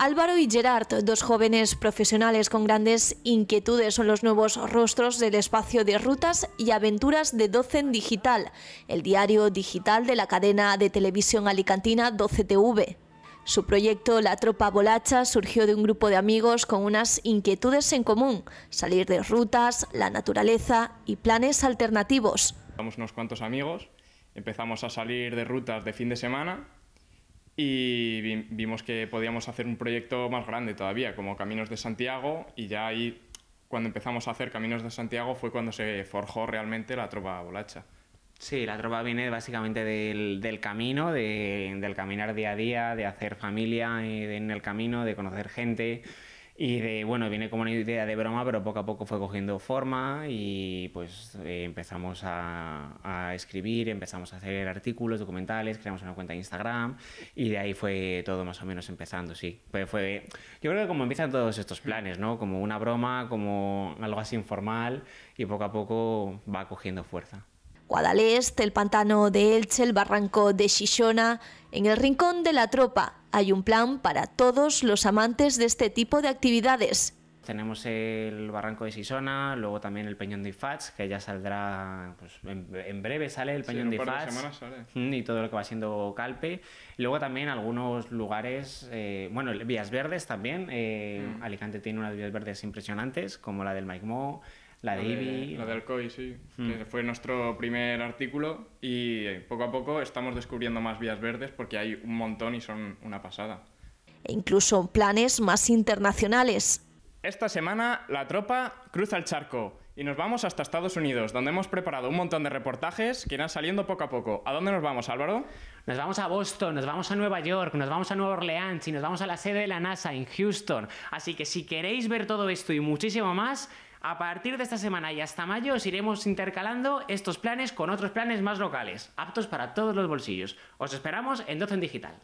Álvaro y Gerard, dos jóvenes profesionales con grandes inquietudes, son los nuevos rostros del espacio de rutas y aventuras de Docen Digital, el diario digital de la cadena de televisión alicantina 12TV. Su proyecto La Tropa Bolacha surgió de un grupo de amigos con unas inquietudes en común, salir de rutas, la naturaleza y planes alternativos. Somos unos cuantos amigos, empezamos a salir de rutas de fin de semana y vimos que podíamos hacer un proyecto más grande todavía, como Caminos de Santiago, y ya ahí, cuando empezamos a hacer Caminos de Santiago, fue cuando se forjó realmente la tropa bolacha. Sí, la tropa viene básicamente del, del camino, del caminar día a día, de hacer familia eh, en el camino, de conocer gente y de, bueno, viene como una idea de broma, pero poco a poco fue cogiendo forma y pues eh, empezamos a, a, escribir, empezamos a hacer artículos, documentales, creamos una cuenta de Instagram y de ahí fue todo más o menos empezando, sí. fue yo creo que como empiezan todos estos planes, ¿no? Como una broma, como algo así informal y poco a poco va cogiendo fuerza. Guadalest, el pantano de Elche, el barranco de Shishona, en el rincón de la tropa hay un plan para todos los amantes de este tipo de actividades. Tenemos el Barranco de Sisona, luego también el Peñón de Ifats, que ya saldrá, pues, en, breve sale el Peñón de Ifats. Mm, y todo lo que va siendo Calpe. Luego también algunos lugares, eh, bueno, vías verdes también. Eh, mm. Alicante tiene unas vías verdes impresionantes, como la del Maimó la de Ivy. La del sí, mm. fue nuestro primer artículo y poco a poco estamos descubriendo más vías verdes porque hay un montón y son una pasada. E incluso planes más internacionales. Esta semana la tropa cruza el charco y nos vamos hasta Estados Unidos, donde hemos preparado un montón de reportajes que irán saliendo poco a poco. ¿A dónde nos vamos, Álvaro? Nos vamos a Boston, nos vamos a Nueva York, nos vamos a Nueva Orleans y nos vamos a la sede de la NASA en Houston. Así que si queréis ver todo esto y muchísimo más, a partir de esta semana y hasta mayo os iremos intercalando estos planes con otros planes más locales, aptos para todos los bolsillos. Os esperamos en en Digital.